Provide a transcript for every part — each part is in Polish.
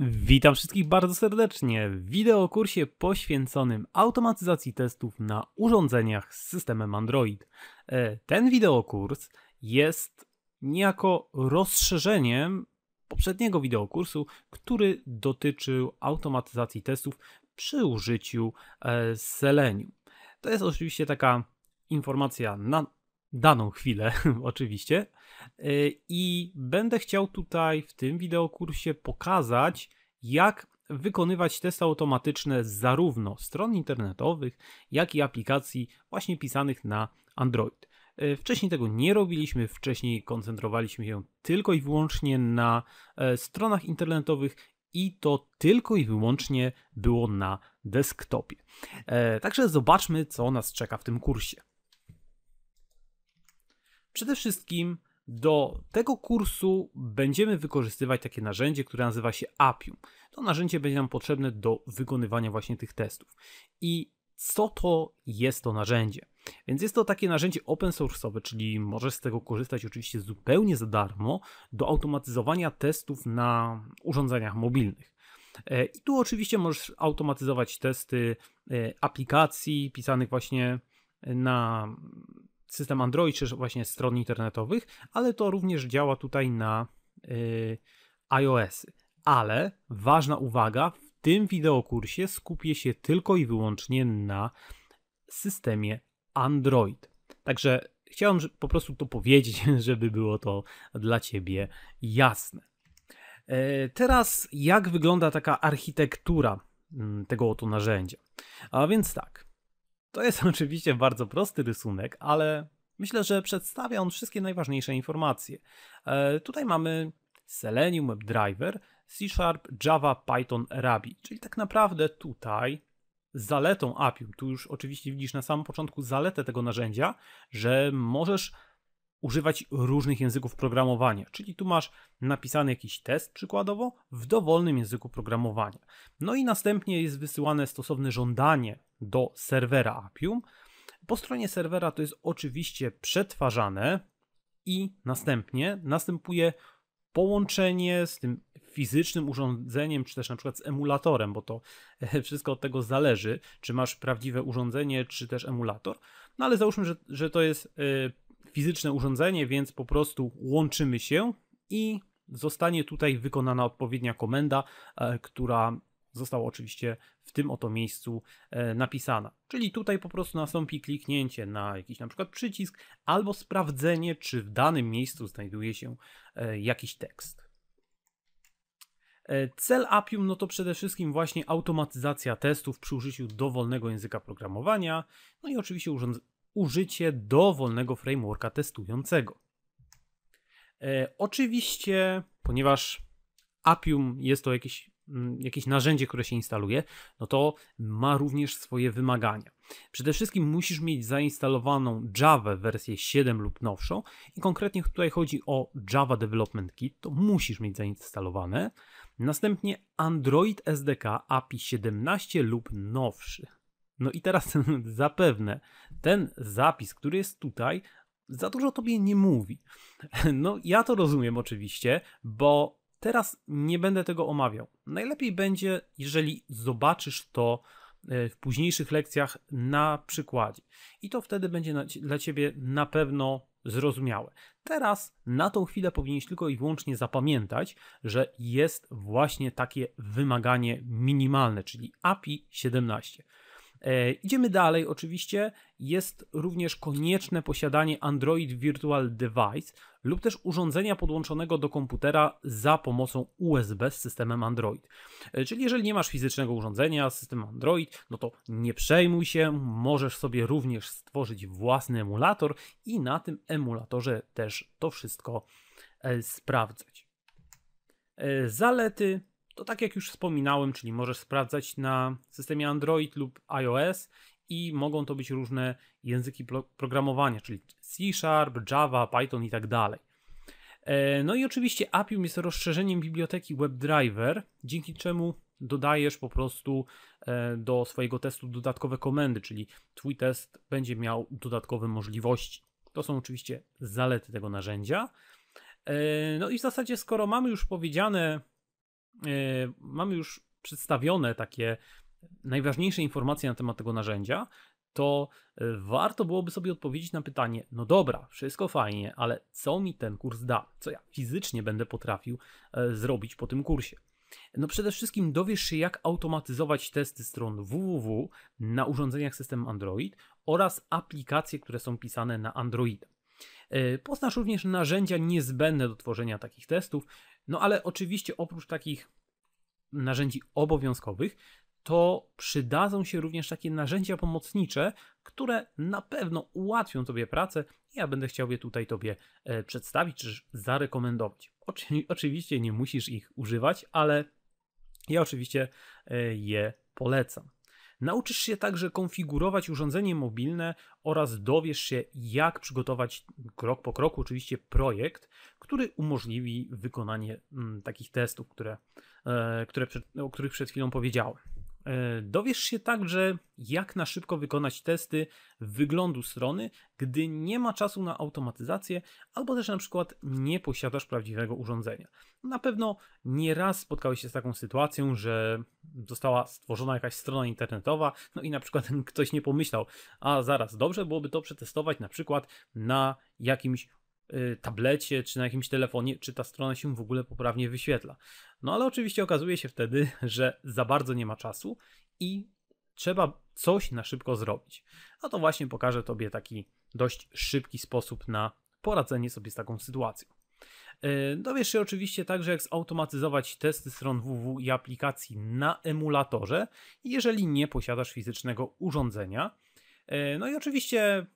Witam wszystkich bardzo serdecznie w wideokursie poświęconym automatyzacji testów na urządzeniach z systemem Android. E, ten wideokurs jest niejako rozszerzeniem poprzedniego wideokursu, który dotyczył automatyzacji testów przy użyciu e, Selenium. To jest oczywiście taka informacja na daną chwilę oczywiście y, i będę chciał tutaj w tym wideokursie pokazać jak wykonywać testy automatyczne zarówno stron internetowych, jak i aplikacji właśnie pisanych na Android. Y, wcześniej tego nie robiliśmy, wcześniej koncentrowaliśmy się tylko i wyłącznie na e, stronach internetowych i to tylko i wyłącznie było na desktopie. E, także zobaczmy, co nas czeka w tym kursie. Przede wszystkim do tego kursu będziemy wykorzystywać takie narzędzie, które nazywa się Appium. To narzędzie będzie nam potrzebne do wykonywania właśnie tych testów. I co to jest to narzędzie? Więc jest to takie narzędzie open source'owe, czyli możesz z tego korzystać oczywiście zupełnie za darmo do automatyzowania testów na urządzeniach mobilnych. E, I tu oczywiście możesz automatyzować testy e, aplikacji pisanych właśnie na system Android czy właśnie stron internetowych, ale to również działa tutaj na yy, iOS. Ale ważna uwaga, w tym wideokursie skupię się tylko i wyłącznie na systemie Android. Także chciałem po prostu to powiedzieć, żeby było to dla Ciebie jasne. E, teraz, jak wygląda taka architektura mm, tego oto narzędzia? A więc tak, to jest oczywiście bardzo prosty rysunek, ale myślę, że przedstawia on wszystkie najważniejsze informacje. E, tutaj mamy Selenium driver, C Sharp, Java, Python, Rabi. Czyli tak naprawdę tutaj zaletą Appium, tu już oczywiście widzisz na samym początku zaletę tego narzędzia, że możesz używać różnych języków programowania. Czyli tu masz napisany jakiś test przykładowo w dowolnym języku programowania. No i następnie jest wysyłane stosowne żądanie do serwera Appium. Po stronie serwera to jest oczywiście przetwarzane i następnie następuje połączenie z tym fizycznym urządzeniem, czy też na przykład z emulatorem, bo to wszystko od tego zależy, czy masz prawdziwe urządzenie, czy też emulator. No ale załóżmy, że, że to jest y, fizyczne urządzenie, więc po prostu łączymy się i zostanie tutaj wykonana odpowiednia komenda, e, która została oczywiście w tym oto miejscu e, napisana. Czyli tutaj po prostu nastąpi kliknięcie na jakiś na przykład przycisk albo sprawdzenie, czy w danym miejscu znajduje się e, jakiś tekst. Cel Appium no to przede wszystkim właśnie automatyzacja testów przy użyciu dowolnego języka programowania, no i oczywiście użycie dowolnego frameworka testującego. E, oczywiście, ponieważ Appium jest to jakieś mm, jakieś narzędzie, które się instaluje, no to ma również swoje wymagania. Przede wszystkim musisz mieć zainstalowaną Java wersję 7 lub nowszą i konkretnie tutaj chodzi o Java Development Kit, to musisz mieć zainstalowane. Następnie Android SDK API 17 lub nowszy. No i teraz zapewne ten zapis, który jest tutaj, za dużo tobie nie mówi. No ja to rozumiem oczywiście, bo teraz nie będę tego omawiał. Najlepiej będzie, jeżeli zobaczysz to e, w późniejszych lekcjach na przykładzie. I to wtedy będzie dla ciebie na pewno zrozumiałe. Teraz na tą chwilę powinieneś tylko i wyłącznie zapamiętać, że jest właśnie takie wymaganie minimalne, czyli API 17. E, idziemy dalej, oczywiście jest również konieczne posiadanie Android Virtual Device lub też urządzenia podłączonego do komputera za pomocą USB z systemem Android. E, czyli jeżeli nie masz fizycznego urządzenia z systemem Android, no to nie przejmuj się, możesz sobie również stworzyć własny emulator i na tym emulatorze też to wszystko e, sprawdzać. E, zalety to tak jak już wspominałem, czyli możesz sprawdzać na systemie Android lub iOS i mogą to być różne języki programowania, czyli C Sharp, Java, Python i tak dalej. E, no i oczywiście Appium jest rozszerzeniem biblioteki WebDriver, dzięki czemu dodajesz po prostu e, do swojego testu dodatkowe komendy, czyli twój test będzie miał dodatkowe możliwości. To są oczywiście zalety tego narzędzia. E, no i w zasadzie skoro mamy już powiedziane E, mamy już przedstawione takie najważniejsze informacje na temat tego narzędzia, to e, warto byłoby sobie odpowiedzieć na pytanie: no dobra, wszystko fajnie, ale co mi ten kurs da? Co ja fizycznie będę potrafił e, zrobić po tym kursie? No przede wszystkim dowiesz się, jak automatyzować testy stron www na urządzeniach system Android oraz aplikacje, które są pisane na Androida. E, poznasz również narzędzia niezbędne do tworzenia takich testów, no ale oczywiście oprócz takich narzędzi obowiązkowych, to przydadzą się również takie narzędzia pomocnicze, które na pewno ułatwią Tobie pracę ja będę chciał je tutaj Tobie e, przedstawić czy zarekomendować. Oczy oczywiście nie musisz ich używać, ale ja oczywiście e, je polecam. Nauczysz się także konfigurować urządzenie mobilne oraz dowiesz się, jak przygotować krok po kroku, oczywiście, projekt, który umożliwi wykonanie mm, takich testów, które, e, które o których przed chwilą powiedziałem. E, dowiesz się także, jak na szybko wykonać testy wyglądu strony, gdy nie ma czasu na automatyzację, albo też na przykład nie posiadasz prawdziwego urządzenia. Na pewno nieraz spotkałeś się z taką sytuacją, że została stworzona jakaś strona internetowa, no i na przykład ktoś nie pomyślał, a zaraz, dobrze byłoby to przetestować na przykład na jakimś Y, tablecie czy na jakimś telefonie, czy ta strona się w ogóle poprawnie wyświetla. No ale oczywiście okazuje się wtedy, że za bardzo nie ma czasu i trzeba coś na szybko zrobić. A no to właśnie pokażę Tobie taki dość szybki sposób na poradzenie sobie z taką sytuacją. Y, dowiesz się oczywiście także, jak zautomatyzować testy stron www i aplikacji na emulatorze, jeżeli nie posiadasz fizycznego urządzenia. Y, no i oczywiście,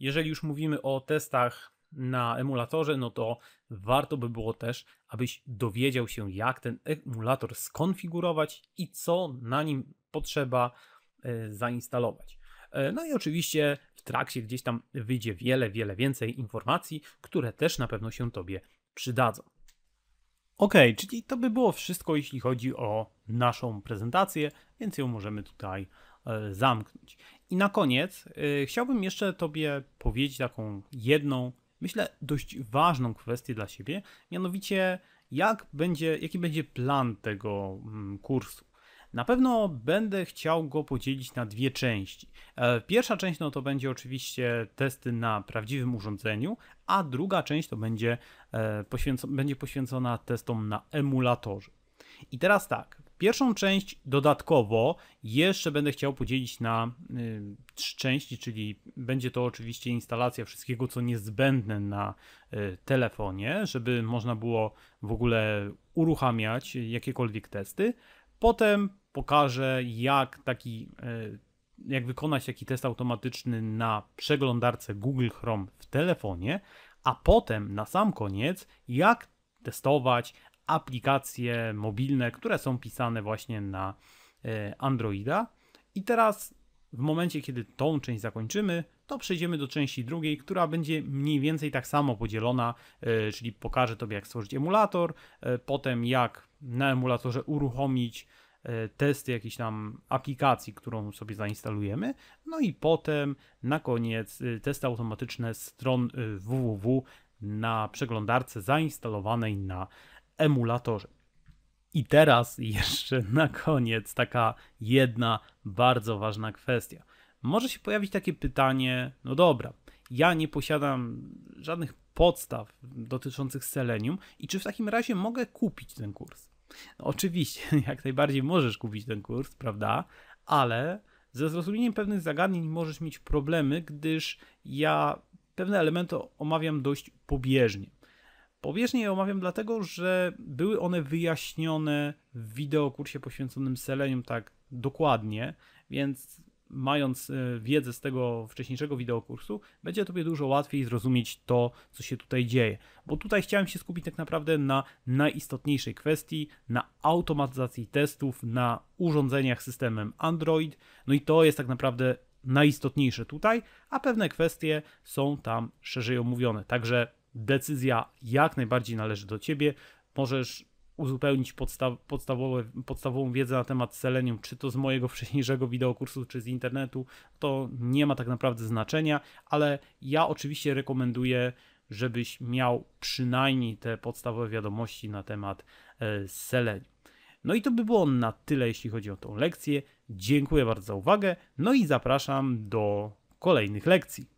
jeżeli już mówimy o testach na emulatorze, no to warto by było też, abyś dowiedział się, jak ten emulator skonfigurować i co na nim potrzeba e, zainstalować. E, no i oczywiście w trakcie gdzieś tam wyjdzie wiele, wiele więcej informacji, które też na pewno się Tobie przydadzą. Ok, czyli to by było wszystko, jeśli chodzi o naszą prezentację, więc ją możemy tutaj e, zamknąć. I na koniec yy, chciałbym jeszcze Tobie powiedzieć taką jedną myślę, dość ważną kwestię dla siebie, mianowicie jak będzie, jaki będzie plan tego mm, kursu. Na pewno będę chciał go podzielić na dwie części. E, pierwsza część no to będzie oczywiście testy na prawdziwym urządzeniu, a druga część to będzie, e, poświęco będzie poświęcona testom na emulatorze. I teraz tak, Pierwszą część dodatkowo jeszcze będę chciał podzielić na y, trzy części, czyli będzie to oczywiście instalacja wszystkiego, co niezbędne na y, telefonie, żeby można było w ogóle uruchamiać jakiekolwiek testy. Potem pokażę, jak taki y, jak wykonać taki test automatyczny na przeglądarce Google Chrome w telefonie, a potem na sam koniec, jak testować aplikacje mobilne, które są pisane właśnie na e, Androida. I teraz w momencie, kiedy tą część zakończymy, to przejdziemy do części drugiej, która będzie mniej więcej tak samo podzielona, e, czyli pokażę Tobie, jak stworzyć emulator, e, potem jak na emulatorze uruchomić testy jakiejś tam aplikacji, którą sobie zainstalujemy, no i potem na koniec testy automatyczne stron www na przeglądarce zainstalowanej na emulatorze. I teraz jeszcze na koniec taka jedna bardzo ważna kwestia. Może się pojawić takie pytanie: no dobra, ja nie posiadam żadnych podstaw dotyczących Selenium i czy w takim razie mogę kupić ten kurs? No oczywiście, jak najbardziej możesz kupić ten kurs, prawda? Ale ze zrozumieniem pewnych zagadnień możesz mieć problemy, gdyż ja pewne elementy omawiam dość pobieżnie. Powierzchnie je omawiam dlatego, że były one wyjaśnione w wideokursie poświęconym Selenium tak dokładnie, więc mając e, wiedzę z tego wcześniejszego wideokursu, będzie Tobie dużo łatwiej zrozumieć to, co się tutaj dzieje. Bo tutaj chciałem się skupić tak naprawdę na najistotniejszej kwestii, na automatyzacji testów na urządzeniach systemem Android. No i to jest tak naprawdę najistotniejsze tutaj, a pewne kwestie są tam szerzej omówione. Także decyzja jak najbardziej należy do ciebie. Możesz uzupełnić podstawowe, podstawową wiedzę na temat Selenium, czy to z mojego wcześniejszego wideokursu, czy z internetu, to nie ma tak naprawdę znaczenia, ale ja oczywiście rekomenduję, żebyś miał przynajmniej te podstawowe wiadomości na temat e, Selenium. No i to by było na tyle, jeśli chodzi o tą lekcję. Dziękuję bardzo za uwagę, no i zapraszam do kolejnych lekcji.